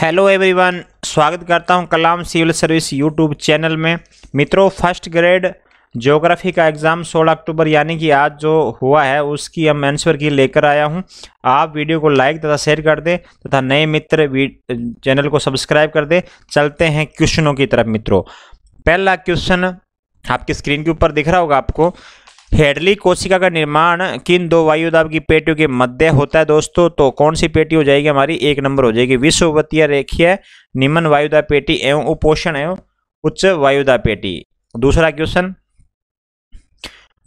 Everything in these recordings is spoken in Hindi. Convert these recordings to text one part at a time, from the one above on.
हेलो एवरीवन स्वागत करता हूं Kalam civil service YouTube channel में मित्रों फर्स्ट ग्रेड ज्योग्राफी का एग्ज़ाम 16 अक्टूबर यानी कि आज जो हुआ है उसकी हम आंसर की लेकर आया हूं आप वीडियो को लाइक तथा शेयर कर दें तथा नए मित्र चैनल को सब्सक्राइब कर दें चलते हैं क्वेश्चनों की तरफ मित्रों पहला क्वेश्चन आपकी स्क्रीन के ऊपर दिख रहा होगा आपको हेडली कोशिका का निर्माण किन दो वायुदाब की पेटियों के मध्य होता है दोस्तों तो कौन सी पेटी हो जाएगी हमारी एक नंबर हो जाएगी विश्ववतीय रेखीय निम्न वायुदा पेटी एवं उपोषण एवं उच्च वायुदा पेटी दूसरा क्वेश्चन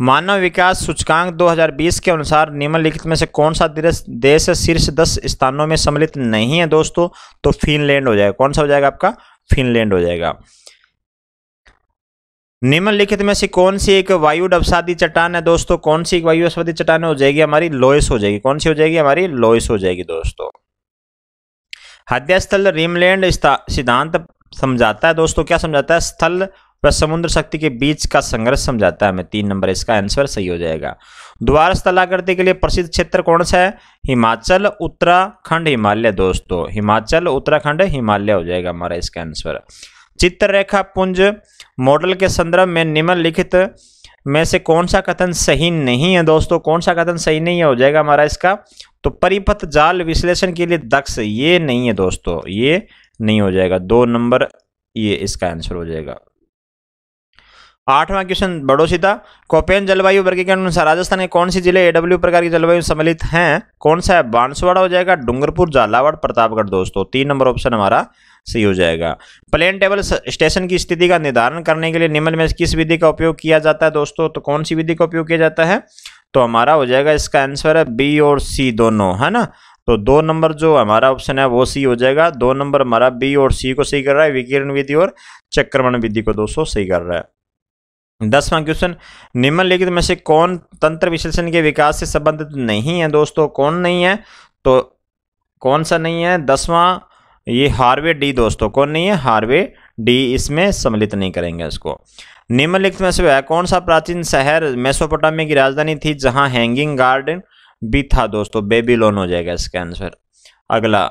मानव विकास सूचकांक 2020 के अनुसार निम्नलिखित में से कौन सा देश शीर्ष दस स्थानों में सम्मिलित नहीं है दोस्तों तो फिनलैंड हो जाएगा कौन सा हो जाएगा आपका फिनलैंड हो जाएगा निम्नलिखित में से कौन सी एक वायु डबसादी चट्टान है दोस्तों कौन सी एक वायु डबसादी चट्टान हो जाएगी हमारी लोयस हो जाएगी कौन सी हो जाएगी हमारी लोयस हो जाएगी दोस्तों हत्यास्थल रिमलैंड सिद्धांत समझाता है दोस्तों क्या समझाता है स्थल व समुद्र शक्ति के बीच का संघर्ष समझाता है हमें तीन नंबर इसका आंसर सही हो जाएगा द्वार स्थलाकृति के लिए प्रसिद्ध क्षेत्र कौन सा है हिमाचल उत्तराखंड हिमालय दोस्तों हिमाचल उत्तराखंड हिमालय हो जाएगा हमारा इसका आंसर चित्र रेखा पुंज मॉडल के संदर्भ में निम्नलिखित में से कौन सा कथन सही नहीं है दोस्तों कौन सा कथन सही नहीं है हो जाएगा हमारा इसका तो परिपथ जाल विश्लेषण के लिए दक्ष ये नहीं है दोस्तों ये नहीं हो जाएगा दो नंबर ये इसका आंसर हो जाएगा आठवां क्वेश्चन बड़ो सीता कोपेन जलवायु वर्गीकरण अनुसार राजस्थान के कौन से जिले एडब्ल्यू प्रकार की जलवायु सम्मिलित हैं कौन सा है बांसवाड़ा हो जाएगा डूंगरपुर झालावाड़ प्रतापगढ़ दोस्तों तीन नंबर ऑप्शन हमारा सही हो जाएगा प्लेन टेबल स्टेशन की स्थिति का निर्धारण करने के लिए निम्न में किस विधि का उपयोग किया जाता है दोस्तों तो कौन सी विधि का उपयोग किया जाता है तो हमारा हो जाएगा इसका आंसर है बी और सी दोनों है ना तो दो नंबर जो हमारा ऑप्शन है वो सी हो जाएगा दो नंबर हमारा बी और सी को सही कर रहा है विकिरण विधि और चक्रमण विधि को दोस्तों सही कर रहा है दसवां क्वेश्चन निम्नलिखित में से कौन तंत्र विश्लेषण के विकास से संबंधित नहीं है दोस्तों कौन नहीं है तो कौन सा नहीं है दसवां ये हार्वे डी दोस्तों कौन नहीं है हार्वे डी इसमें सम्मिलित नहीं करेंगे इसको निम्नलिखित में से वह कौन सा प्राचीन शहर मेसोपोटामिया की राजधानी थी जहां हैंगिंग गार्डन भी था दोस्तों बेबीलोन हो जाएगा इसका आंसर अगला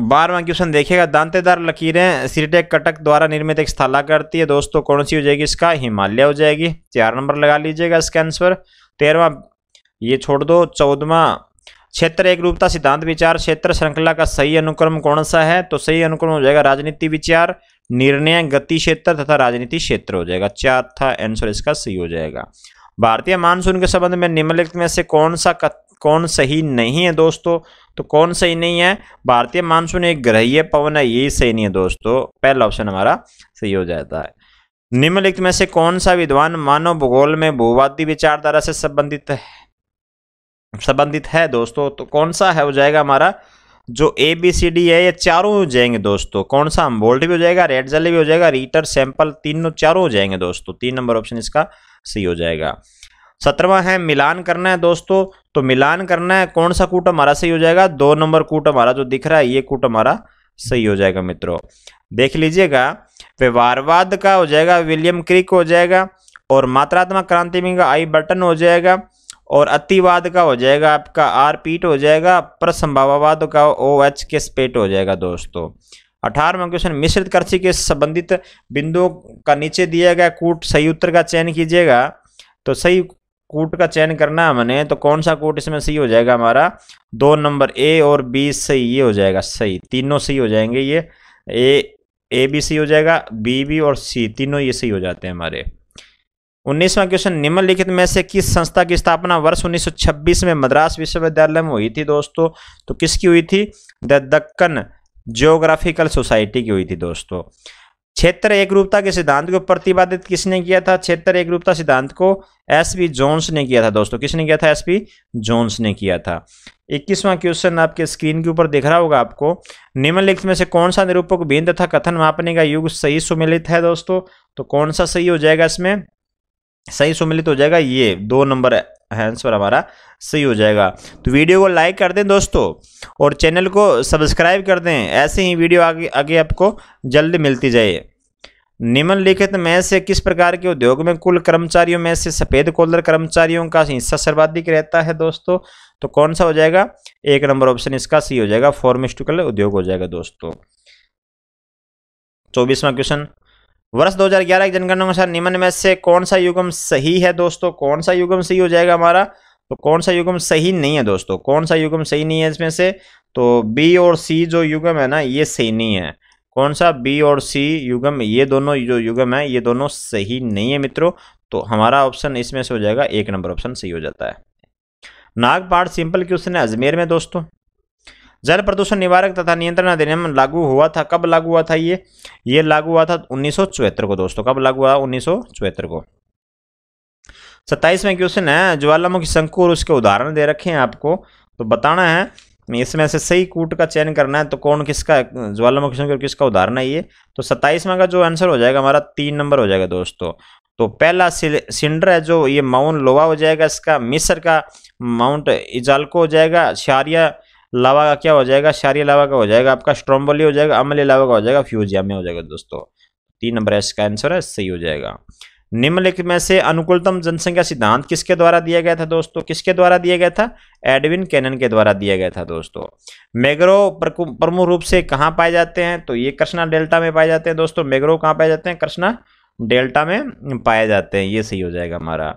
बारहवा क्वेश्चन देखिएगा दांतेदार लकीरें सिरटेक कटक द्वारा निर्मित एक स्थला करती है दोस्तों कौन सी हो जाएगी इसका हिमालय हो जाएगी चार नंबर लगा लीजिएगा इसके आंसर तेरहवा ये छोड़ दो चौदवा क्षेत्र एक रूपता सिद्धांत विचार क्षेत्र श्रृंखला का सही अनुक्रम कौन सा है तो सही अनुक्रम हो जाएगा राजनीति विचार निर्णय गति क्षेत्र तथा राजनीति क्षेत्र हो जाएगा चौथा आंसर इसका सही हो जाएगा भारतीय मानसून के संबंध में निम्नलिखित में से कौन सा कथ कौन सही नहीं है दोस्तों तो कौन सही नहीं है भारतीय मानसून एक ग्रहीय पवन है यही सही नहीं है दोस्तों पहला ऑप्शन हमारा सही हो जाता है निम्नलिखित में से कौन सा विद्वान मानव भूगोल में भूवादी विचारधारा से संबंधित है संबंधित है दोस्तों तो कौन सा है हो जाएगा हमारा जो ए बी सी डी है ये चारों हो जाएंगे दोस्तों कौन सा अम्बोल्ड भी हो जाएगा रेड जल भी हो जाएगा रीटर सैंपल तीनों चारों हो जाएंगे दोस्तों तीन नंबर ऑप्शन इसका सही हो जाएगा सत्रहवा है मिलान करना है दोस्तों तो मिलान करना है कौन सा कूट हमारा सही हो जाएगा दो नंबर कूट हमारा जो दिख रहा है ये कूट हमारा सही हो जाएगा मित्रों देख लीजिएगा व्यवहारवाद का हो जाएगा विलियम क्रिक हो जाएगा और मात्रात्मक क्रांति में आई बटन हो जाएगा और अतिवाद का हो जाएगा आपका आर पीट हो जाएगा संभावाद का ओ एच के स्पेट हो जाएगा दोस्तों अठारहवा क्वेश्चन मिश्रित कर्सी के संबंधित बिंदुओं का नीचे दिया गया कूट सही उत्तर का चयन कीजिएगा तो सही कूट का चयन करना है हमने तो कौन सा कूट इसमें सही हो जाएगा हमारा दो नंबर ए और बी सही ये हो जाएगा सही तीनों सही हो जाएंगे ये ए ए बी सी हो जाएगा बी बी और सी तीनों ये सही हो जाते हैं हमारे उन्नीसवां क्वेश्चन निम्नलिखित में से किस संस्था की स्थापना वर्ष 1926 में मद्रास विश्वविद्यालय में हुई थी दोस्तों तो किसकी हुई थी द दक्कन जियोग्राफिकल सोसाइटी की हुई थी दोस्तों क्षेत्र एक रूपता के सिद्धांत को प्रतिपादित किसने किया था क्षेत्र एक रूपता सिद्धांत को एस बी जोन्स ने किया था दोस्तों किसने किया था एस बी जोन्स ने किया था इक्कीसवां क्वेश्चन आपके स्क्रीन के ऊपर दिख रहा होगा आपको निम्नलिखित में से कौन सा निरूपक भिन्न तथा कथन मापने का युग सही सुमिलित है दोस्तों तो कौन सा सही हो जाएगा इसमें सही सुमिलित हो जाएगा ये दो नंबर आंसर हमारा सही हो जाएगा तो वीडियो को लाइक कर दें दोस्तों और चैनल को सब्सक्राइब कर दें ऐसे ही वीडियो आगे आगे आपको जल्द मिलती जाए निम्नलिखित में से किस प्रकार के उद्योग में कुल कर्मचारियों में से सफ़ेद कोलर कर्मचारियों का हिस्सा सर्वाधिक रहता है दोस्तों तो कौन सा हो जाएगा एक नंबर ऑप्शन इसका सही हो जाएगा फॉर्मिस्टिकल उद्योग हो जाएगा दोस्तों चौबीसवा क्वेश्चन वर्ष 2011 की जनगणना अनुसार निम्न में से कौन सा युगम सही है दोस्तों कौन सा युगम सही हो जाएगा हमारा तो कौन सा युगम सही नहीं है दोस्तों कौन सा युगम सही नहीं है इसमें से तो बी और सी जो युगम है ना ये सही नहीं है कौन सा बी और सी युगम ये दोनों जो युगम है ये दोनों सही नहीं है मित्रों तो हमारा ऑप्शन इसमें से हो जाएगा एक नंबर ऑप्शन सही हो जाता है नागपाट सिंपल क्वेश्चन है अजमेर में दोस्तों जल प्रदूषण निवारक तथा नियंत्रण अधिनियम लागू हुआ था कब लागू हुआ था ये ये लागू हुआ था उन्नीस को दोस्तों कब लागू हुआ उन्नीस को सत्ताईसवें क्वेश्चन है ज्वालामुखी शंकु और उसके उदाहरण दे रखे हैं आपको तो बताना है इसमें से सही कूट का चयन करना है तो कौन किसका ज्वालामुखी शंकु किसका उदाहरण है ये तो सत्ताईसवें का जो आंसर हो जाएगा हमारा तीन नंबर हो जाएगा दोस्तों तो पहला सिलेंडर है जो ये माउंट लोवा हो जाएगा इसका मिस्र का माउंट इजालको हो जाएगा शारिया लावा का क्या हो जाएगा शारी लावा का हो जाएगा आपका स्ट्रोम्बोली हो जाएगा अमली लावा का हो जाएगा फ्यूजियामिया हो जाएगा दोस्तों तीन नंबर इसका आंसर है सही हो जाएगा निम्नलिखित में से अनुकूलतम जनसंख्या सिद्धांत किसके द्वारा दिया गया था दोस्तों किसके द्वारा दिया गया था एडविन कैनन के द्वारा दिया गया था दोस्तों मेग्रो प्रमुख रूप से कहाँ पाए जाते हैं तो ये कृष्णा डेल्टा में पाए जाते हैं दोस्तों मेग्रो कहाँ पाए जाते हैं कृष्णा डेल्टा में पाए जाते हैं ये सही हो जाएगा हमारा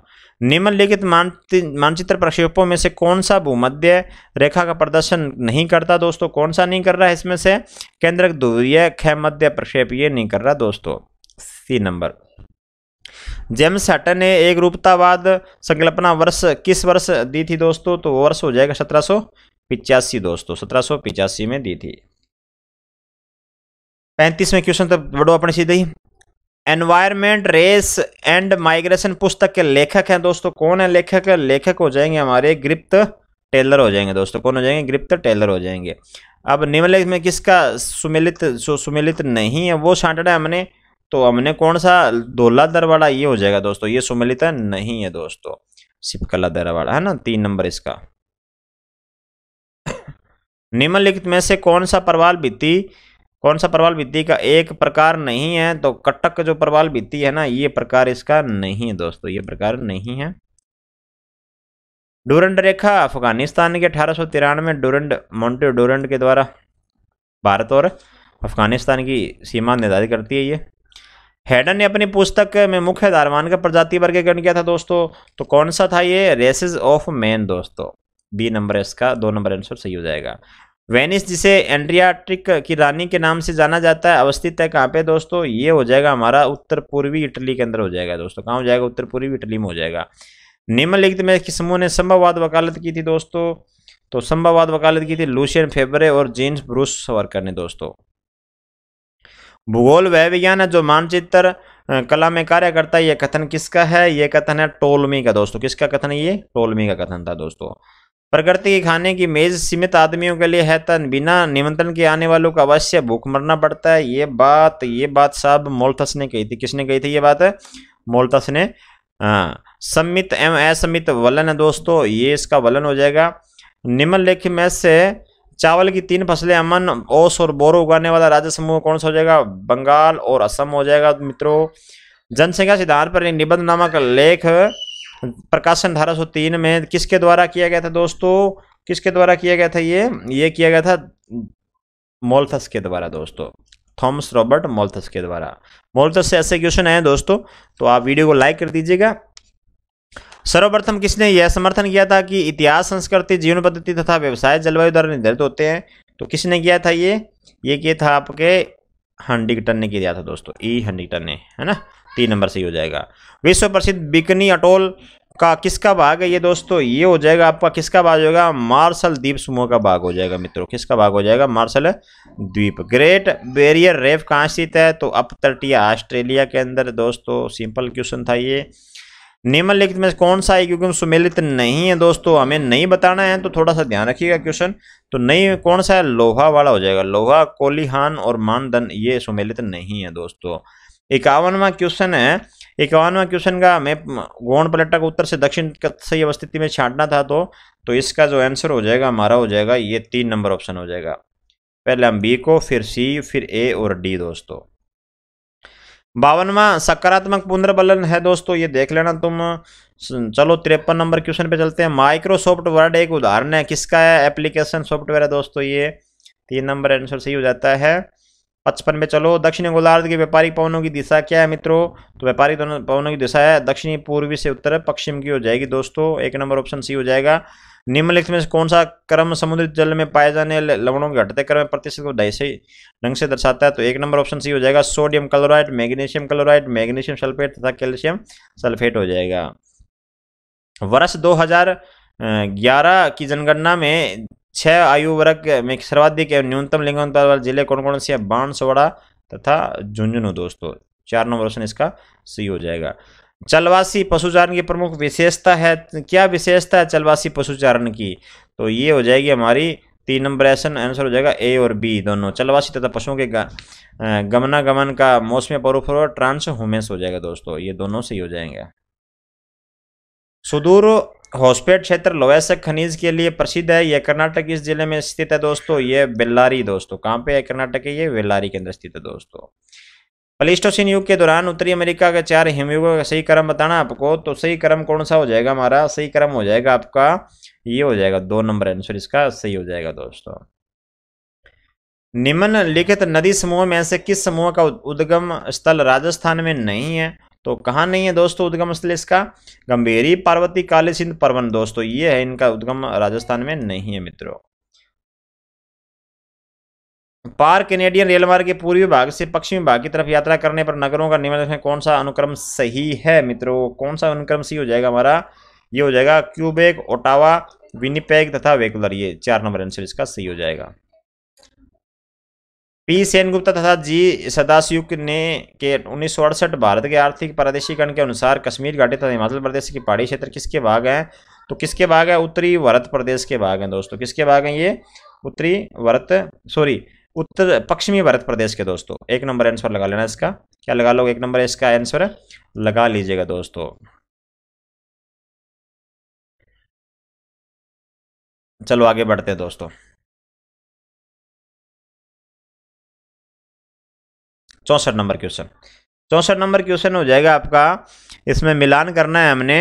निम्नलिखित मानचित्र प्रक्षेपों में से कौन सा भूमध्य रेखा का प्रदर्शन नहीं करता दोस्तों कौन सा नहीं कर रहा है इसमें से केंद्रक ध्रुवीय खय मध्य प्रक्षेप ये नहीं कर रहा दोस्तों सी नंबर जेम्स हटन ने एक रूपतावाद संकल्पना वर्ष किस वर्ष दी थी दोस्तों तो वो वर्ष हो जाएगा सत्रह दोस्तों सत्रह में दी थी पैंतीसवें क्वेश्चन तो बड़ो अपने सीधे ही एनवायरमेंट रेस एंड माइग्रेशन पुस्तक के लेखक हैं दोस्तों कौन है लेखक लेखक हो जाएंगे हमारे ग्रिप्त टेलर हो जाएंगे दोस्तों कौन हो जाएंगे ग्रिप्त टेलर हो जाएंगे अब निम्नलिखित में किसका सुमिलित सुमिलित नहीं है वो छांटना है हमने तो हमने कौन सा दोला दरवाड़ा ये हो जाएगा दोस्तों ये सुमिलित नहीं है दोस्तों सिपकला दरवाड़ा है ना तीन नंबर इसका निम्नलिखित में से कौन सा प्रवाल बीती कौन सा प्रवाल भित्ति का एक प्रकार नहीं है तो कटक का जो प्रवाल भित्ति है ना ये प्रकार इसका नहीं है दोस्तों ये प्रकार नहीं है डूरंड रेखा अफगानिस्तान के अठारह सौ तिरानवे मोन्टे डूरंड के द्वारा भारत और अफगानिस्तान की सीमा निर्धारित करती है ये हेडन ने अपनी पुस्तक में मुख्य दारवान का प्रजाति वर्गीकरण किया था दोस्तों तो कौन सा था ये रेसेस ऑफ मैन दोस्तों बी नंबर इसका दो नंबर आंसर सही हो जाएगा वेनिस जिसे एंड्रियाट्रिक की रानी के नाम से जाना जाता है अवस्थित है कहाँ पे दोस्तों ये हो जाएगा हमारा उत्तर पूर्वी इटली के अंदर हो जाएगा दोस्तों कहाँ हो जाएगा उत्तर पूर्वी इटली में हो जाएगा निम्नलिखित में किस्मों ने संभववाद वकालत की थी दोस्तों तो संभववाद वकालत की थी लूशियन फेबरे और जेम्स ब्रूस वर्कर ने दोस्तों भूगोल वह विज्ञान है जो मानचित्र कला में कार्य करता है यह कथन किसका है यह कथन है टोलमी का दोस्तों किसका कथन है ये टोलमी का कथन था दोस्तों प्रकृति के खाने की मेज़ सीमित आदमियों के लिए है तन बिना निमंत्रण के आने वालों को अवश्य भूख मरना पड़ता है ये बात ये बात साहब मोलतस ने कही थी किसने कही थी ये बात है ने हाँ, सम्मित एम असमित वलन है दोस्तों ये इसका वलन हो जाएगा लेख में से चावल की तीन फसलें अमन ओस और बोरो उगाने वाला राज्य समूह कौन सा हो जाएगा बंगाल और असम हो जाएगा मित्रों जनसंख्या सिद्धांत पर निबंध नामक लेख प्रकाशन 1803 में किसके द्वारा किया गया था दोस्तों किसके द्वारा किया गया था ये ये किया गया था मोल्थस के द्वारा दोस्तों थॉमस रॉबर्ट मोल्थस के द्वारा मोल्थस से ऐसे क्वेश्चन आए दोस्तों तो आप वीडियो को लाइक कर दीजिएगा सर्वप्रथम किसने यह समर्थन किया था कि इतिहास संस्कृति जीवन पद्धति तथा व्यवसाय जलवायु द्वारा निर्धारित होते हैं तो किसने किया था ये ये किया था आपके हंडिकटन ने किया था दोस्तों ई हंडिकटन ने है ना तीन नंबर सही हो जाएगा विश्व प्रसिद्ध बिकनी अटोल का किसका भाग है ये दोस्तों ये हो जाएगा आपका किसका भाग होगा मार्शल द्वीप समूह का भाग हो जाएगा मित्रों किसका भाग हो जाएगा मार्शल द्वीप ग्रेट बैरियर रेफ कहाँ स्थित है तो अप तटीय ऑस्ट्रेलिया के अंदर दोस्तों सिंपल क्वेश्चन था ये निम्नलिखित में कौन सा है क्योंकि हम सुमेलित नहीं है दोस्तों हमें नहीं बताना है तो थोड़ा सा ध्यान रखिएगा क्वेश्चन तो नहीं कौन सा है लोहा वाला हो जाएगा लोहा कोलिहान और मानदन ये सुमेलित नहीं है दोस्तों इक्यावनवा क्वेश्चन है इक्यावनवा क्वेश्चन का हमें गौण पलटा को उत्तर से दक्षिण सही अवस्थिति में छांटना था तो तो इसका जो आंसर हो जाएगा हमारा हो जाएगा ये तीन नंबर ऑप्शन हो जाएगा पहले हम बी को फिर सी फिर ए और डी दोस्तों बावनवा सकारात्मक पुनर्बलन है दोस्तों ये देख लेना तुम चलो तिरपन नंबर क्वेश्चन पे चलते हैं माइक्रोसॉफ्ट वर्ड एक उदाहरण है किसका है एप्लीकेशन सॉफ्टवेयर है दोस्तों ये तीन नंबर आंसर सही हो जाता है पचपन में चलो दक्षिणी गोलार्ध के व्यापारिक पवनों की दिशा क्या है मित्रों तो व्यापारिक पवनों की दिशा है दक्षिणी पूर्वी से उत्तर पश्चिम की हो जाएगी दोस्तों एक नंबर ऑप्शन सी हो जाएगा निम्नलिखित में से कौन सा क्रम समुद्री जल में पाए जाने लवणों के घटते क्रम प्रतिशत को ढाई से ढंग से दर्शाता है तो एक नंबर ऑप्शन सी हो जाएगा sodium chloride magnesium chloride magnesium sulphate तथा कैल्शियम सल्फेट हो जाएगा वर्ष 2011 की जनगणना में छह आयु वर्ग में सर्वाधिक एवं न्यूनतम लिंग लिंगानुपात वाले जिले कौन कौन से हैं बांसवाड़ा तथा झुंझुनू दोस्तों चार नंबर ऑप्शन इसका सही हो जाएगा चलवासी पशुचारण की प्रमुख विशेषता है क्या विशेषता है चलवासी पशुचारण की तो ये हो जाएगी हमारी तीन नंबर ऐसा आंसर हो जाएगा ए और बी दोनों चलवासी तथा पशुओं के गमनागमन का मौसमी परोफर ट्रांस हो जाएगा दोस्तों ये दोनों सही हो जाएंगे सुदूर हॉस्पेट क्षेत्र लोवेसक खनिज के लिए प्रसिद्ध है यह कर्नाटक इस जिले में स्थित है दोस्तों ये बेल्लारी दोस्तों कहाँ पे है कर्नाटक है ये बेल्लारी के अंदर स्थित है दोस्तों पलिस्टोसिन युग के दौरान उत्तरी अमेरिका के चार हिमयुगों का सही क्रम बताना आपको तो सही क्रम कौन सा हो जाएगा हमारा सही क्रम हो जाएगा आपका ये हो जाएगा दो नंबर आंसर इसका सही हो जाएगा दोस्तों निम्नलिखित नदी समूह में से किस समूह का उद्गम स्थल राजस्थान में नहीं है तो कहाँ नहीं है दोस्तों उद्गम स्थल इसका गंभीरी पार्वती काली सिंध पर्वन दोस्तों ये है इनका उद्गम राजस्थान में नहीं है मित्रों पार कैनेडियन रेलमार्ग के पूर्वी भाग से पश्चिमी भाग की तरफ यात्रा करने पर नगरों का निम्न कौन सा अनुक्रम सही है मित्रों कौन सा अनुक्रम सही हो जाएगा हमारा ये हो जाएगा क्यूबेक ओटावा विनिपैग तथा वेकुलर ये चार नंबर आंसर इसका सही हो जाएगा पी सेनगुप्ता तथा जी सदाशयुक्त ने के उन्नीस भारत के आर्थिक प्रादेशिकरण के अनुसार कश्मीर घाटी तथा हिमाचल प्रदेश की पहाड़ी क्षेत्र किसके भाग हैं तो किसके भाग है उत्तरी वरत प्रदेश के भाग हैं दोस्तों किसके भाग हैं ये उत्तरी वरत सॉरी उत्तर पश्चिमी भरत प्रदेश के दोस्तों एक नंबर आंसर लगा लेना इसका क्या लगा लो एक नंबर इसका आंसर लगा लीजिएगा दोस्तों चलो आगे बढ़ते हैं दोस्तों चौंसठ नंबर क्वेश्चन चौंसठ नंबर क्वेश्चन हो जाएगा आपका इसमें मिलान करना है हमने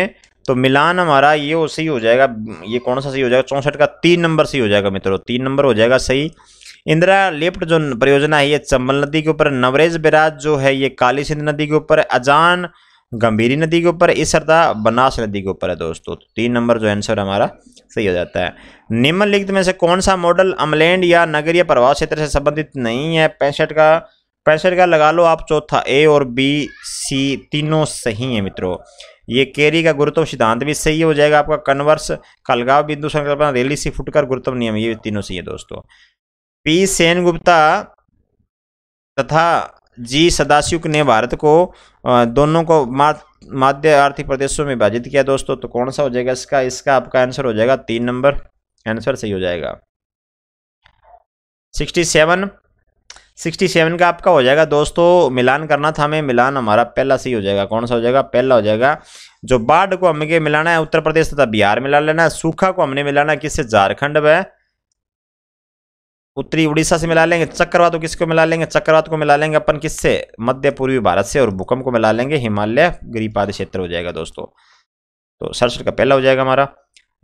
तो मिलान हमारा ये वो सही हो जाएगा ये कौन सा सही हो जाएगा चौंसठ का तीन नंबर सही हो जाएगा मित्रों तीन नंबर हो जाएगा सही इंदिरा लिफ्ट जो परियोजना है ये चंबल नदी के ऊपर नवरेज बिराज जो है ये काली सिंध नदी के ऊपर अजान गंभीरी नदी के ऊपर इस इसरदा बनास नदी के ऊपर है दोस्तों तो तीन नंबर जो आंसर हमारा सही हो जाता है निम्नलिखित में से कौन सा मॉडल अमलैंड या नगरीय प्रभाव क्षेत्र से संबंधित नहीं है पैंसठ का प्रेशर का लगा लो आप चौथा ए और बी सी तीनों सही है मित्रों ये केरी का गुरुत्व सिद्धांत भी सही हो जाएगा आपका कन्वर्स कलगाव बिंदु संकल्पना रेली सी फुटकर गुरुत्व नियम ये तीनों सही है दोस्तों पी सेन गुप्ता तथा जी सदाशिव ने भारत को दोनों को माध्य आर्थिक प्रदेशों में विभाजित किया दोस्तों तो कौन सा हो जाएगा इसका इसका आपका आंसर हो जाएगा तीन नंबर आंसर सही हो जाएगा सिक्सटी सेवन सिक्सटी सेवन का आपका हो जाएगा दोस्तों मिलान करना था हमें मिलान हमारा पहला सही हो जाएगा कौन सा हो जाएगा पहला हो जाएगा जो बाढ़ को हमें मिलाना है उत्तर प्रदेश तथा बिहार मिला लेना है सूखा को हमने मिलाना है किससे झारखंड में उत्तरी उड़ीसा से मिला लेंगे चक्रवात को किसको मिला लेंगे चक्रवात को मिला लेंगे अपन किससे मध्य पूर्वी भारत से और भूकंप को मिला लेंगे हिमालय गिरिपाद क्षेत्र हो जाएगा दोस्तों तो सरसठ का पहला हो जाएगा हमारा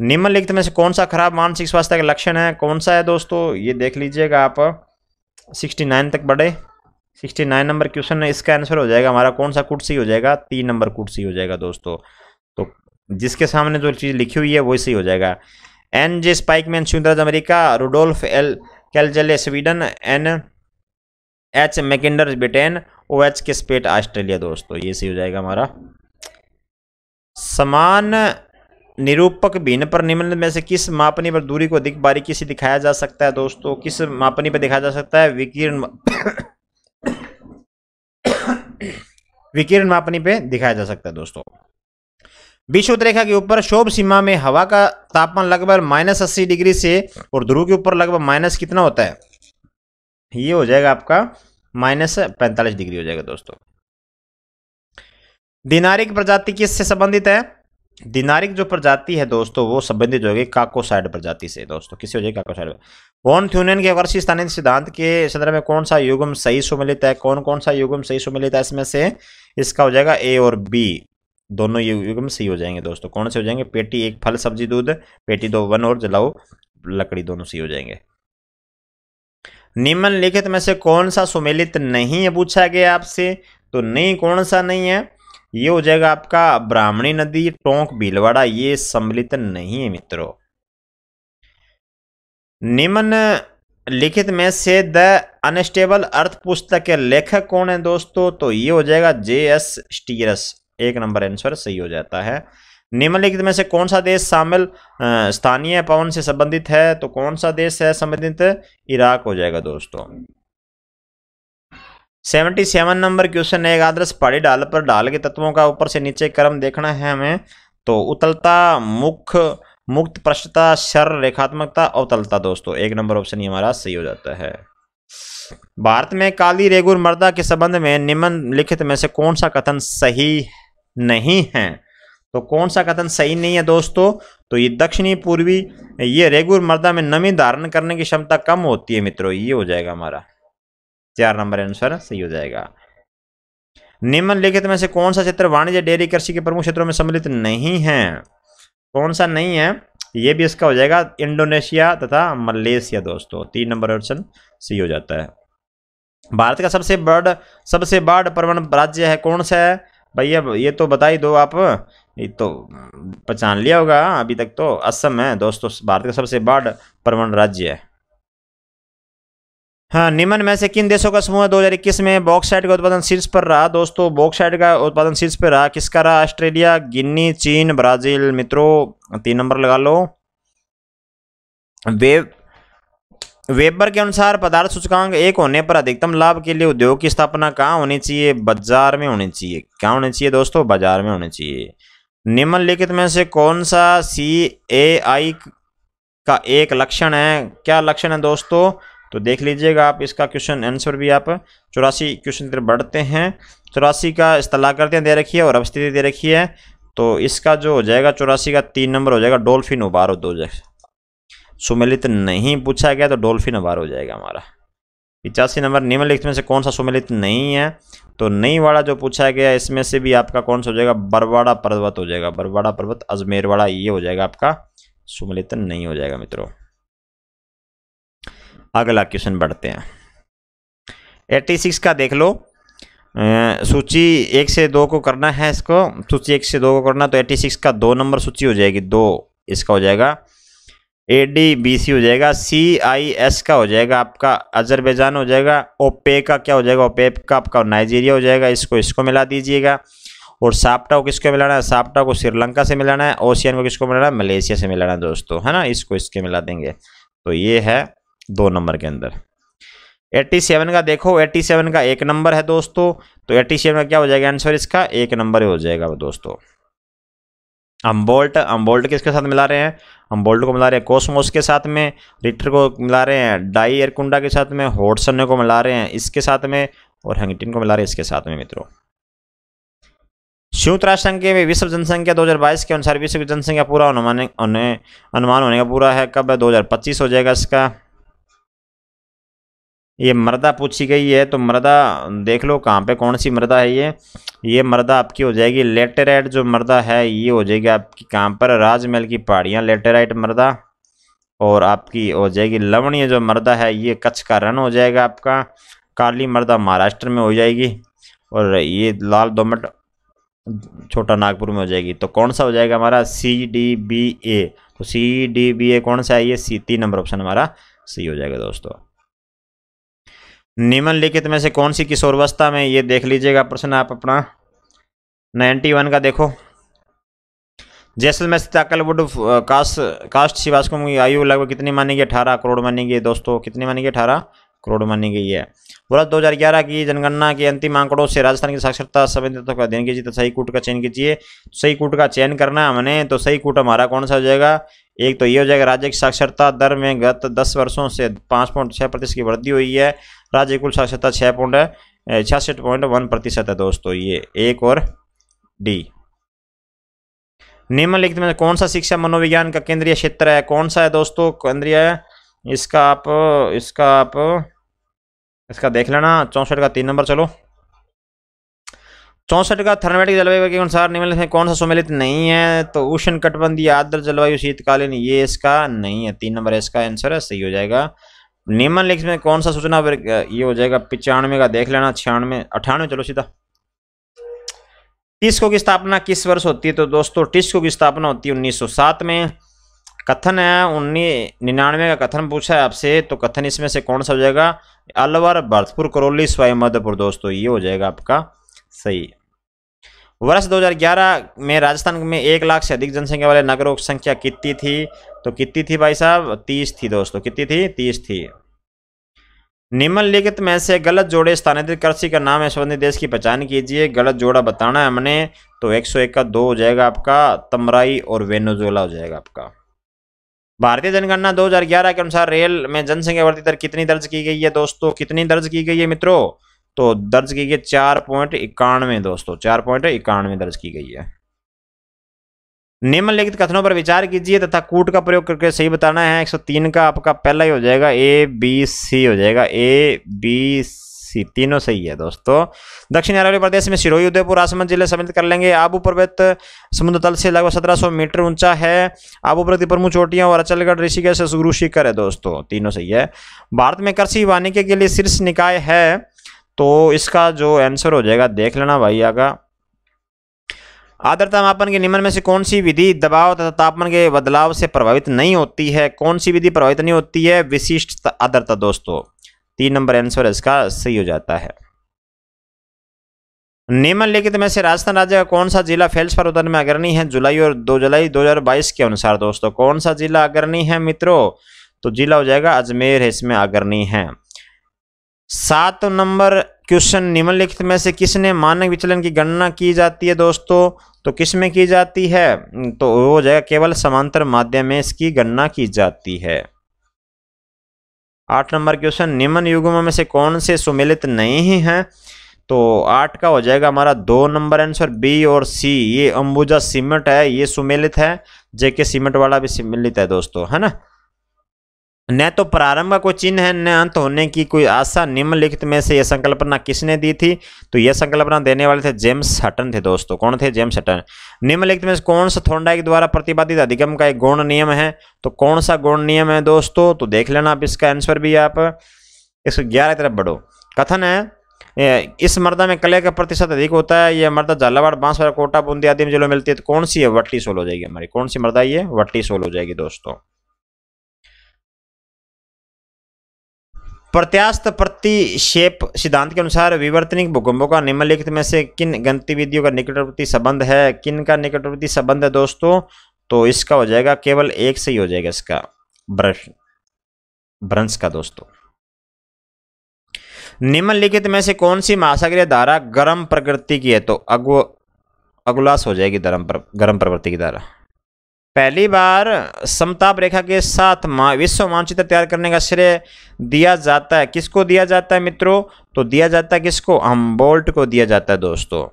निम्नलिखित में से कौन सा खराब मानसिक स्वास्थ्य का लक्षण है कौन सा है दोस्तों ये देख लीजिएगा आप सिक्सटी तक बढ़े सिक्सटी नाइन नंबर क्वेश्चन है इसका आंसर हो जाएगा हमारा कौन सा कुर्सी हो जाएगा तीन नंबर कुर्सी हो जाएगा दोस्तों तो जिसके सामने जो चीज़ लिखी हुई है वो सही हो जाएगा एन जे स्पाइकमैन सुंदरज America Rudolf L Kjellen Sweden N H Mackinder Britain O H K Spate Australia दोस्तों ये सही हो जाएगा हमारा समान निरूपक भिन्न पर निम्न में से किस मापनी पर दूरी को अधिक बारीकी से दिखाया जा सकता है दोस्तों किस मापनी पर दिखाया जा सकता है विकिरण विकिरण मापनी पे दिखाया जा सकता है दोस्तों विषुवत रेखा के ऊपर शोभ सीमा में हवा का तापमान लगभग माइनस अस्सी डिग्री से और ध्रुव के ऊपर लगभग माइनस कितना होता है ये हो जाएगा आपका माइनस पैंतालीस डिग्री हो जाएगा दोस्तों दिनारिक प्रजाति किससे संबंधित है दिनारिक जो प्रजाति है दोस्तों वो संबंधित हो गई काकोसाइड प्रजाति से दोस्तों किसी हो जाएगी काकोसाइड वॉन थ्यूनियन के वर्षीय स्थानीय सिद्धांत के संदर्भ में कौन सा युगम सही सुमिलित है कौन कौन सा युगम सही सुमिलित है इसमें से इसका हो जाएगा ए और बी दोनों युगम सही हो जाएंगे दोस्तों कौन से हो जाएंगे पेटी एक फल सब्जी दूध पेटी दो वन और जलाओ लकड़ी दोनों सही हो जाएंगे निम्नलिखित में से कौन सा सुमिलित नहीं है पूछा गया आपसे तो नहीं कौन सा नहीं है ये हो जाएगा आपका ब्राह्मणी नदी टोंक भीलवाड़ा ये सम्मिलित नहीं है मित्रों निम्न लिखित में से द अनस्टेबल अर्थ पुस्तक के लेखक कौन है दोस्तों तो ये हो जाएगा जे एस स्टीरस एक नंबर आंसर सही हो जाता है निम्नलिखित में से कौन सा देश शामिल स्थानीय पवन से संबंधित है तो कौन सा देश है संबंधित इराक हो जाएगा दोस्तों सेवेंटी सेवन नंबर क्वेश्चन है एक आदर्श पहाड़ी डाल पर डाल के तत्वों का ऊपर से नीचे क्रम देखना है हमें तो उतलता मुख मुक्त पृष्ठता शर रेखात्मकता अवतलता दोस्तों एक नंबर ऑप्शन ही हमारा सही हो जाता है भारत में काली रेगुर मर्दा के संबंध में निम्नलिखित में से कौन सा कथन सही नहीं है तो कौन सा कथन सही नहीं है दोस्तों तो ये दक्षिणी पूर्वी ये रेगुर मर्दा में नमी धारण करने की क्षमता कम होती है मित्रों ये हो जाएगा हमारा चार नंबर आंसर सही हो जाएगा निम्नलिखित में से कौन सा क्षेत्र वाणिज्य डेयरी कृषि के प्रमुख क्षेत्रों में सम्मिलित नहीं है कौन सा नहीं है ये भी इसका हो जाएगा इंडोनेशिया तथा मलेशिया दोस्तों तीन नंबर ऑप्शन सही हो जाता है भारत का सबसे बर्ड सबसे बाढ़ प्रवण राज्य है कौन सा है भैया ये तो बता ही दो आप ये तो पहचान लिया होगा अभी तक तो असम है दोस्तों भारत का सबसे बाढ़ प्रवण राज्य है हाँ निम्न में से किन देशों का समूह है इक्कीस में बॉक्साइड का उत्पादन शीर्ष पर रहा दोस्तों बॉक्साइड का उत्पादन शीर्ष पर रहा किसका रहा ऑस्ट्रेलिया गिनी चीन ब्राजील मित्रों तीन नंबर लगा लो वेब वेबर के अनुसार पदार्थ सूचकांक एक होने पर अधिकतम लाभ के लिए उद्योग की स्थापना कहाँ होनी चाहिए बाजार में होनी चाहिए क्या होनी चाहिए दोस्तों बाजार में होनी चाहिए निम्नलिखित में से कौन सा सी ए आई का एक लक्षण है क्या लक्षण है दोस्तों तो देख लीजिएगा आप इसका क्वेश्चन आंसर भी आप चौरासी क्वेश्चन तरफ बढ़ते हैं चौरासी का इस्तला करते हैं दे रखी है और अवस्थिति दे रखी है तो इसका जो हो जाएगा चौरासी का तीन नंबर हो जाएगा डोल्फिन उबार हो दो सुमिलित नहीं पूछा गया तो डोल्फिन उबार हो जाएगा हमारा पिचासी नंबर निम्नलिखित में से कौन सा सुमिलित नहीं है तो नई वाला जो पूछा गया इसमें से भी आपका कौन सा हो जाएगा बरवाड़ा पर्वत हो जाएगा बरवाड़ा पर्वत अजमेरवाड़ा ये हो जाएगा आपका सुमिलित नहीं हो जाएगा मित्रों अगला क्वेश्चन बढ़ते हैं एट्टी सिक्स का देख लो सूची एक से दो को करना है इसको सूची एक से दो को करना तो एट्टी सिक्स का दो नंबर सूची हो जाएगी दो इसका हो जाएगा ए डी बी सी हो जाएगा सी आई एस का हो जाएगा आपका अजरबैजान हो जाएगा ओपे e का क्या हो जाएगा ओपे e का आपका नाइजीरिया हो जाएगा इसको इसको मिला दीजिएगा और साप्टा को किसको मिलाना है साप्टा को श्रीलंका से मिलाना है ओशियन को किसको मिलाना है मलेशिया से मिलाना है दोस्तों है ना इसको इसके मिला देंगे तो ये है दो नंबर के अंदर 87 का देखो 87 का एक नंबर है दोस्तों तो 87 का क्या हो जाएगा आंसर इसका एक नंबर हो जाएगा दोस्तों अम्बोल्ट अम्बोल्ट किसके साथ मिला रहे हैं अम्बोल्ट को मिला रहे हैं कोसमोस के साथ में रिटर को मिला रहे हैं डाई एरकुंडा के साथ में होटसन को मिला रहे हैं इसके साथ में और हंगटिन को मिला रहे हैं इसके साथ में मित्रों संयुक्त राष्ट्र संघ के विश्व जनसंख्या 2022 के अनुसार विश्व जनसंख्या पूरा अनुमान अनुमान होने का पूरा है कब है 2025 हो जाएगा इसका ये मर्दा पूछी गई है तो मर्दा देख लो कहाँ पे कौन सी मर्दा है ये ये मर्दा आपकी हो जाएगी लेटेराइट जो मर्दा है ये हो जाएगी आपकी कहाँ पर राजमहल की पहाड़ियाँ लेटेराइट मर्दा और आपकी हो जाएगी लवणीय जो मर्दा है ये कच्छ का रन हो जाएगा आपका काली मर्दा महाराष्ट्र में हो जाएगी और ये लाल दोमट छोटा नागपुर में हो जाएगी तो कौन सा हो जाएगा हमारा सी डी बी ए तो सी डी बी ए कौन सा है ये सी तीन नंबर ऑप्शन हमारा सी हो जाएगा दोस्तों निम्नलिखित में से कौन सी किशोरवस्था में ये देख लीजिएगा प्रश्न आप अपना नाइन्टी वन का देखो जैसलमेर ताकलवुड कास्ट कास्ट शिवासकुम की आयु लगभग कितनी मानी गई अठारह करोड़ मानी गई दोस्तों कितनी मानी गई अठारह करोड़ मानी गई है वर्ष 2011 की जनगणना के अंतिम आंकड़ों से राजस्थान की साक्षरता संबंधित का अध्ययन कीजिए तो सही कूट का चयन कीजिए सही कूट का चयन करना हमने तो सही कूट हमारा कौन सा हो जाएगा एक तो ये हो जाएगा राज्य की साक्षरता दर में गत दस वर्षों से पाँच पॉइंट छः प्रतिशत की वृद्धि हुई है राज्य कुल साक्षरता छः पॉइंट छियासठ पॉइंट वन प्रतिशत है दोस्तों ये एक और डी निम्नलिखित में कौन सा शिक्षा मनोविज्ञान का केंद्रीय क्षेत्र है कौन सा है दोस्तों केंद्रीय इसका आप इसका आप इसका देख लेना चौंसठ का तीन नंबर चलो चौंसठ का थर्मेटिक जलवायु के अनुसार निम्नलिखित में कौन सा सम्मिलित नहीं है तो उष्ण कटबंधी आर्द्र जलवायु शीतकालीन ये इसका नहीं है तीन नंबर इसका आंसर है सही हो जाएगा निम्नलिखित में कौन सा सूचना ये हो जाएगा पिचानवे का देख लेना छियानवे अठानवे चलो सीधा टिस्को की स्थापना किस वर्ष होती है तो दोस्तों टिस्को की स्थापना होती है 1907 में कथन है उन्नीस निन्यानवे का कथन पूछा है आपसे तो कथन इसमें से कौन सा हो जाएगा अलवर भरतपुर करौली स्वाई मध्यपुर दोस्तों ये हो जाएगा आपका सही वर्ष 2011 में राजस्थान में एक लाख से अधिक जनसंख्या वाले नगरों की संख्या कितनी थी तो कितनी थी भाई साहब तीस थी दोस्तों कितनी थी तीस थी निम्नलिखित में से गलत जोड़े स्थानांतरित कृषि का नाम है संबंधित देश की पहचान कीजिए गलत जोड़ा बताना है हमने तो एक का दो हो जाएगा आपका तमराई और वेनोजोला हो जाएगा आपका भारतीय जनगणना 2011 के अनुसार रेल में जनसंख्या वृद्धि दर कितनी दर्ज की गई है दोस्तों कितनी दर्ज की गई है मित्रों तो दर्ज की गई चार पॉइंट इक्यानवे दोस्तों चार पॉइंट इक्यानवे दर्ज की गई है निम्नलिखित कथनों पर विचार कीजिए तथा कूट का प्रयोग करके सही बताना है 103 का आपका पहला ही हो जाएगा ए बी सी हो जाएगा ए बी सी तीनों सही है दोस्तों दक्षिण अरवली प्रदेश में सिरोही उदयपुर आसमान जिले सम्मिलित कर लेंगे आबू पर्वत समुद्र तल से लगभग 1700 मीटर ऊंचा है आबू पर्वत प्रमुख चोटियां और अचलगढ़ ऋषिकेश गुरु शिखर है दोस्तों तीनों सही है भारत में कृषि वानिकी के लिए शीर्ष निकाय है तो इसका जो आंसर हो जाएगा देख लेना भाई आगा आदरता मापन के निम्न में से कौन सी विधि दबाव तथा तापमान के बदलाव से प्रभावित नहीं होती है कौन सी विधि प्रभावित नहीं होती है विशिष्ट आदरता दोस्तों तीन नंबर आंसर इसका सही हो जाता है निम्नलिखित में से राजस्थान राज्य का कौन सा जिला फेल्स पर्वतन में अग्रणी है जुलाई और दो जुलाई 2022 के अनुसार दोस्तों कौन सा जिला अग्रणी है मित्रों तो जिला हो जाएगा अजमेर है इसमें अग्रणी है सात नंबर क्वेश्चन निम्नलिखित में से किसने मानक विचलन की गणना की जाती है दोस्तों तो किस में की जाती है तो हो जाएगा केवल समांतर माध्यम में इसकी गणना की जाती है आठ नंबर क्वेश्चन निम्न युग्मों में से कौन से सुमिलित नहीं हैं तो आठ का हो जाएगा हमारा दो नंबर आंसर बी और सी ये अंबुजा सीमेंट है ये सुमिलित है जेके सीमेंट वाला भी सुमिलित है दोस्तों है ना न तो प्रारंभ का कोई चिन्ह है न अंत होने की कोई आशा निम्नलिखित में से यह संकल्पना किसने दी थी तो यह संकल्पना देने वाले थे जेम्स हटन थे दोस्तों कौन थे जेम्स हटन निम्नलिखित में से कौन सा थोंडाइक द्वारा प्रतिपादित अधिगम का एक गौण नियम है तो कौन सा गौण नियम है दोस्तों तो देख लेना आप इसका आंसर भी आप एक सौ ग्यारह तरफ बढ़ो कथन है इस मर्दा में कले का प्रतिशत अधिक होता है यह मर्दा झालावाड़ बांसवाड़ा कोटा बूंदी आदि में जिलों मिलती है तो कौन सी है वट्टी सोल हो जाएगी हमारी कौन सी मर्दा ये वट्टी सोल हो जाएगी दोस्तों प्रत्यास्थ प्रतिशेप सिद्धांत के अनुसार विवर्तनिक भूकंपों का निम्नलिखित में से किन गंतिविधियों का निकटवर्ती संबंध है किन का निकटवर्ती संबंध है दोस्तों तो इसका हो जाएगा केवल एक से ही हो जाएगा इसका ब्रश भ्रंश का दोस्तों निम्नलिखित में से कौन सी महासागरीय धारा गर्म प्रकृति की है तो अगु अगुलास हो जाएगी धर्म पर गर्म प्रवृत्ति की धारा पहली बार समताप रेखा के साथ विश्व मानचित्र तैयार करने का श्रेय दिया जाता है किसको दिया जाता है मित्रों तो दिया जाता है किसको बोल्ट को दिया जाता है दोस्तों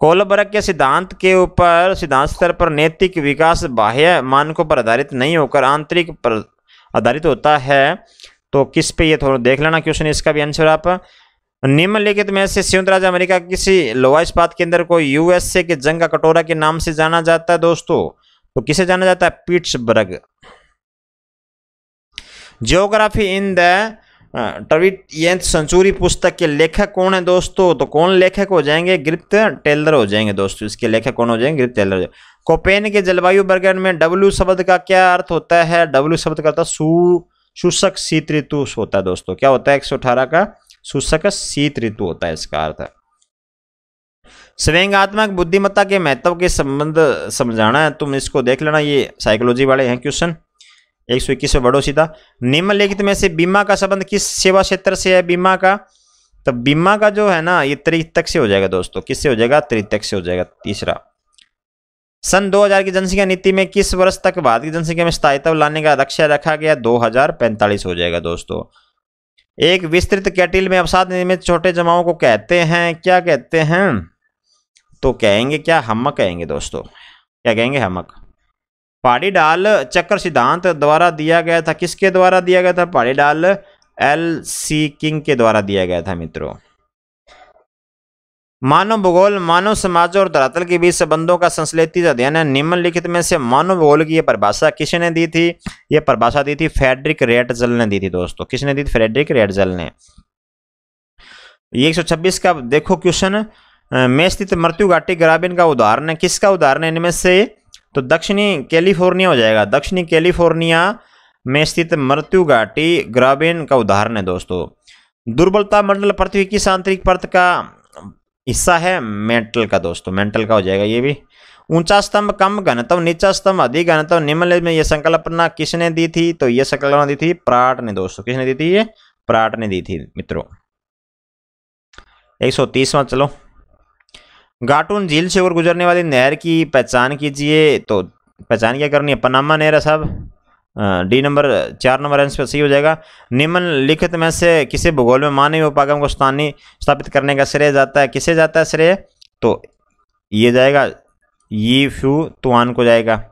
कोलबर्ग के सिद्धांत के ऊपर सिद्धांत स्तर पर नैतिक विकास बाह्य मानकों पर आधारित नहीं होकर आंतरिक पर आधारित होता है तो किस पे ये थोड़ा देख लेना क्वेश्चन इसका भी आंसर आप निम्नलिखित में से संयुक्त राज्य अमेरिका किसी लोहा इस्पात के अंदर को यूएसए के जंग का कटोरा के नाम से जाना जाता है दोस्तों तो किसे जाना जाता है पिट्सबर्ग जियोग्राफी इन द ट्वीट सेंचुरी पुस्तक के लेखक कौन है दोस्तों तो कौन लेखक हो जाएंगे ग्रिप्त टेलर हो जाएंगे दोस्तों इसके लेखक कौन हो जाएंगे ग्रिप्त टेलर कोपेन के जलवायु वर्गन में डब्ल्यू शब्द का क्या अर्थ होता है डब्ल्यू शब्द का होता है सू शीत ऋतु होता है दोस्तों क्या होता है एक सौ अठारह का शूषक शीत ऋतु होता है इसका अर्थ स्वयंगात्मक बुद्धिमत्ता के महत्व के संबंध समझाना है तुम इसको देख लेना ये साइकोलॉजी वाले हैं क्वेश्चन एक सौ इक्कीस में बढ़ो सीधा निम्नलिखित में से बीमा का संबंध किस सेवा क्षेत्र से है बीमा का तो बीमा का जो है ना ये त्रितक से हो जाएगा दोस्तों किससे हो जाएगा त्रितक से हो जाएगा तीसरा सन 2000 की जनसंख्या नीति में किस वर्ष तक भारत की जनसंख्या में स्थायित्व लाने का लक्ष्य रखा गया 2045 हो जाएगा दोस्तों एक विस्तृत कैटिल में अवसाद निर्मित छोटे जमाओं को कहते हैं क्या कहते हैं तो कहेंगे क्या हमक कहेंगे दोस्तों क्या कहेंगे हमक पहाड़ी डाल चक्र सिद्धांत द्वारा दिया गया था किसके द्वारा दिया गया था पहाड़ी डाल एल सी किंग के द्वारा दिया गया था मित्रों मानव भूगोल मानव समाज और धरातल के बीच संबंधों का संश्लेषित अध्ययन है निम्नलिखित में से मानव भूगोल की यह परिभाषा किसने दी थी यह परिभाषा दी थी फेडरिक रेटजल ने दी थी दोस्तों किसने दी थी फेडरिक रेटजल ने सौ छब्बीस का देखो क्वेश्चन में स्थित मृत्यु घाटी ग्रामीण का उदाहरण है किसका उदाहरण है इनमें से तो दक्षिणी कैलिफोर्निया हो जाएगा दक्षिणी कैलिफोर्निया में स्थित मृत्यु घाटी ग्राबेन का उदाहरण है दोस्तों दुर्बलता मंडल पृथ्वी की आंतरिक परत का हिस्सा है मेंटल का दोस्तों मेंटल का हो जाएगा ये भी ऊंचा स्तंभ कम घनत्व नीचा स्तंभ अधिक घनत्व निम्न में यह संकल्पना किसने दी थी तो यह संकल्पना दी थी प्राट ने दोस्तों किसने दी थी ये प्राट ने दी थी मित्रों एक सौ तीसवा चलो घाटून झील से और गुजरने वाली नहर की पहचान कीजिए तो पहचान क्या करनी है पनामा नहर है साहब डी नंबर चार नंबर आंसर सही हो जाएगा निम्नलिखित में से किसी भूगोल में मानवीय उपागम को स्थानीय स्थापित करने का श्रेय जाता है किसे जाता है श्रेय तो ये जाएगा ये फ्यू तुआन को जाएगा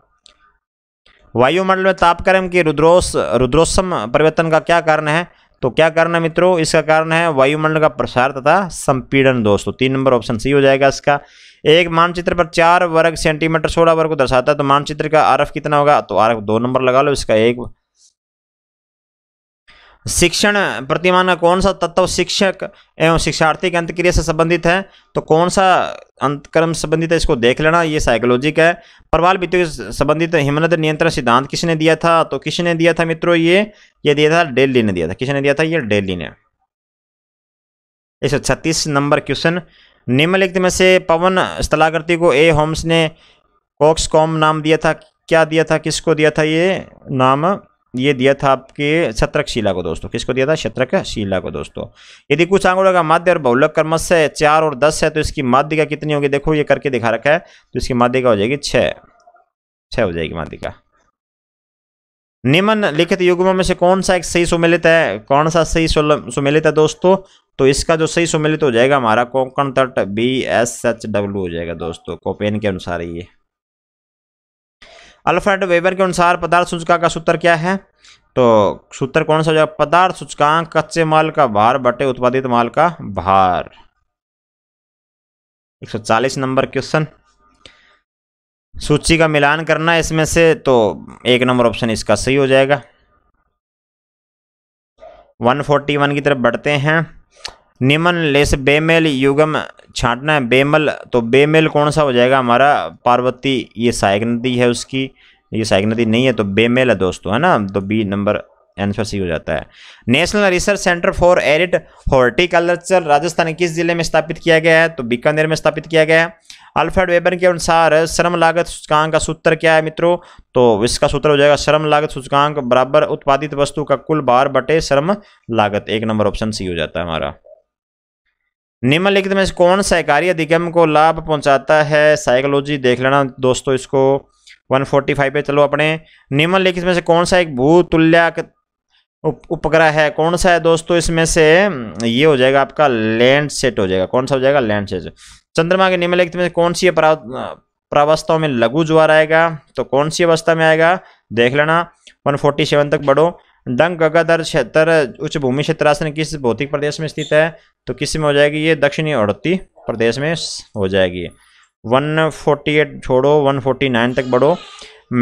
वायुमंडल में तापक्रम के रुद्रोस रुद्रोसम परिवर्तन का क्या कारण है तो क्या कारण है मित्रों इसका कारण है वायुमंडल का प्रसार तथा संपीड़न दोस्तों तो तीन नंबर ऑप्शन सी हो जाएगा इसका एक मानचित्र पर चार वर्ग सेंटीमीटर सोलह वर्ग को दर्शाता है तो मानचित्र का आरफ कितना होगा तो आरफ दो नंबर लगा लो इसका एक शिक्षण प्रतिमान का कौन सा तत्व शिक्षक एवं शिक्षार्थी के अंतक्रिया से संबंधित है तो कौन सा अंतक्रम संबंधित है इसको देख लेना ये साइकोलॉजिक है प्रवाल वित्त संबंधित हिमनद नियंत्रण सिद्धांत किसने दिया था तो किसने दिया था मित्रों ये ये दिया था डेली ने दिया था किसने दिया था ये डेली ने एक सौ छत्तीस नंबर क्वेश्चन निम्नलिखित में से पवन स्थलाकृति को ए होम्स ने कॉक्सकॉम नाम दिया था क्या दिया था किसको दिया था ये नाम ये दिया था आपके शत्रक शिला को दोस्तों किसको दिया था शत्रक शिला को दोस्तों यदि कुछ आंगुलों का माध्य और बहुलक कर्मस है चार और दस है तो इसकी माध्य का कितनी होगी देखो ये करके दिखा रखा है तो इसकी माध्य का हो जाएगी छः छः हो जाएगी माध्यिका निम्न लिखित युग्मों में से कौन सा एक सही सुमिलित है कौन सा सही सुमिलित है दोस्तों तो इसका जो सही सुमिलित हो जाएगा हमारा कोंकण तट बी एस एच डब्ल्यू हो जाएगा दोस्तों कोपेन के अनुसार ये अल्फ्रेड वेबर के अनुसार पदार्थ सूचकांक का सूत्र क्या है तो सूत्र कौन सा हो जाएगा पदार्थ सूचकांक कच्चे माल का भार बटे उत्पादित माल का भार 140 नंबर क्वेश्चन सूची का मिलान करना है इसमें से तो एक नंबर ऑप्शन इसका सही हो जाएगा 141 की तरफ बढ़ते हैं निमन लेस बेमेल युगम छाटना है बेमल तो बेमेल कौन सा हो जाएगा हमारा पार्वती ये सहायक नदी है उसकी ये सहायक नदी नहीं है तो बेमेल है दोस्तों है ना तो बी नंबर आंसर सी हो जाता है national research centre for arid horticulture Rajasthan किस जिले में स्थापित किया गया है तो बीकानेर में स्थापित किया गया है अल्फ्रेड वेबर के अनुसार श्रम लागत सूचकांक का सूत्र क्या है मित्रों तो इसका सूत्र हो जाएगा श्रम लागत सूचकांक बराबर उत्पादित वस्तु का कुल बार बटे श्रम लागत एक नंबर ऑप्शन सी हो जाता है हमारा निम्नलिखित में से कौन सहकारी अधिगम को लाभ पहुंचाता है साइकोलॉजी देख लेना दोस्तों इसको 145 पे चलो अपने निम्नलिखित में से कौन सा एक भूतुल्य उपग्रह है कौन सा है दोस्तों इसमें से ये हो जाएगा आपका लैंड सेट हो जाएगा कौन सा हो जाएगा लैंड सेट चंद्रमा के निम्नलिखित में से कौन सी प्रावस्थाओं में लघु ज्वार आएगा तो कौन सी अवस्था में आएगा देख लेना वन तक बढ़ो डंग गगाधर क्षेत्र उच्च भूमि क्षेत्रासन किस भौतिक प्रदेश में स्थित है तो किस में हो जाएगी ये दक्षिणी अड़ती प्रदेश में हो जाएगी 148 छोड़ो 149 तक बढ़ो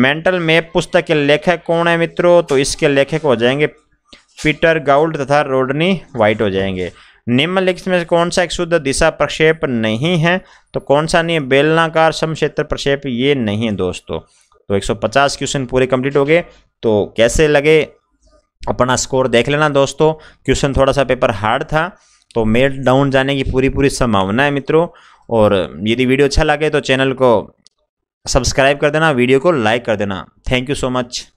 मेंटल मैप पुस्तक के लेखक कौन है मित्रों तो इसके लेखक हो जाएंगे पीटर गाउल्ड तथा रोडनी वाइट हो जाएंगे निम्नलिखित में कौन सा एक शुद्ध दिशा प्रक्षेप नहीं है तो कौन सा नहीं बेलनाकार सम क्षेत्र प्रक्षेप ये नहीं है दोस्तों तो 150 क्वेश्चन पूरे कंप्लीट हो गए तो कैसे लगे अपना स्कोर देख लेना दोस्तों क्वेश्चन थोड़ा सा पेपर हार्ड था तो मेल डाउन जाने की पूरी पूरी संभावना है मित्रों और यदि वीडियो अच्छा लगे तो चैनल को सब्सक्राइब कर देना वीडियो को लाइक कर देना थैंक यू सो मच